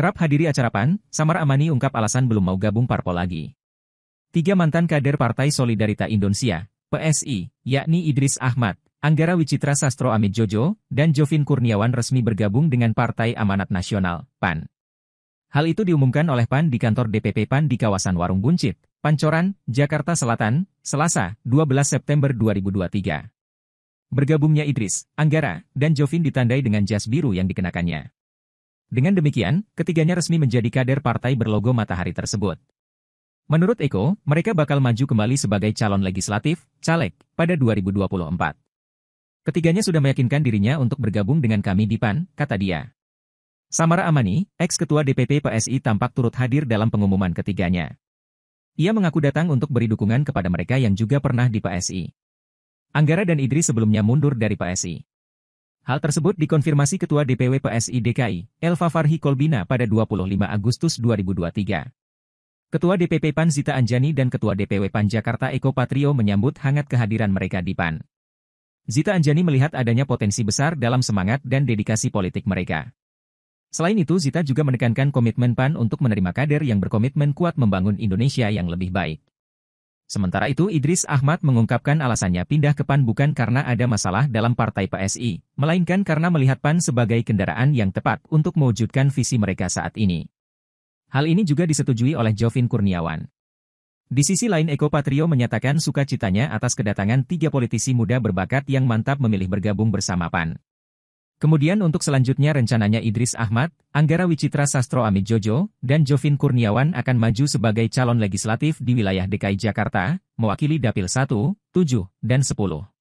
Kerap hadiri acara PAN, Samar Amani ungkap alasan belum mau gabung parpol lagi. Tiga mantan kader Partai Solidarita Indonesia, PSI, yakni Idris Ahmad, Anggara Wicitra Sastro Amit Jojo, dan Jovin Kurniawan resmi bergabung dengan Partai Amanat Nasional, PAN. Hal itu diumumkan oleh PAN di kantor DPP PAN di kawasan Warung Buncit, Pancoran, Jakarta Selatan, Selasa, 12 September 2023. Bergabungnya Idris, Anggara, dan Jovin ditandai dengan jas biru yang dikenakannya. Dengan demikian, ketiganya resmi menjadi kader partai berlogo matahari tersebut. Menurut Eko, mereka bakal maju kembali sebagai calon legislatif, caleg, pada 2024. Ketiganya sudah meyakinkan dirinya untuk bergabung dengan kami di PAN, kata dia. Samara Amani, ex-ketua DPP PSI tampak turut hadir dalam pengumuman ketiganya. Ia mengaku datang untuk beri dukungan kepada mereka yang juga pernah di PSI. Anggara dan Idris sebelumnya mundur dari PSI. Hal tersebut dikonfirmasi Ketua DPW PSI DKI, Elva Farhi Kolbina pada 25 Agustus 2023. Ketua DPP PAN Zita Anjani dan Ketua DPW PAN Jakarta Eko Patrio menyambut hangat kehadiran mereka di PAN. Zita Anjani melihat adanya potensi besar dalam semangat dan dedikasi politik mereka. Selain itu, Zita juga menekankan komitmen PAN untuk menerima kader yang berkomitmen kuat membangun Indonesia yang lebih baik. Sementara itu Idris Ahmad mengungkapkan alasannya pindah ke PAN bukan karena ada masalah dalam partai PSI, melainkan karena melihat PAN sebagai kendaraan yang tepat untuk mewujudkan visi mereka saat ini. Hal ini juga disetujui oleh Jovin Kurniawan. Di sisi lain Eko Patrio menyatakan sukacitanya atas kedatangan tiga politisi muda berbakat yang mantap memilih bergabung bersama PAN. Kemudian untuk selanjutnya rencananya Idris Ahmad, Anggara Wicitra Sastro Amit Jojo, dan Jovin Kurniawan akan maju sebagai calon legislatif di wilayah DKI Jakarta, mewakili Dapil 1, 7, dan 10.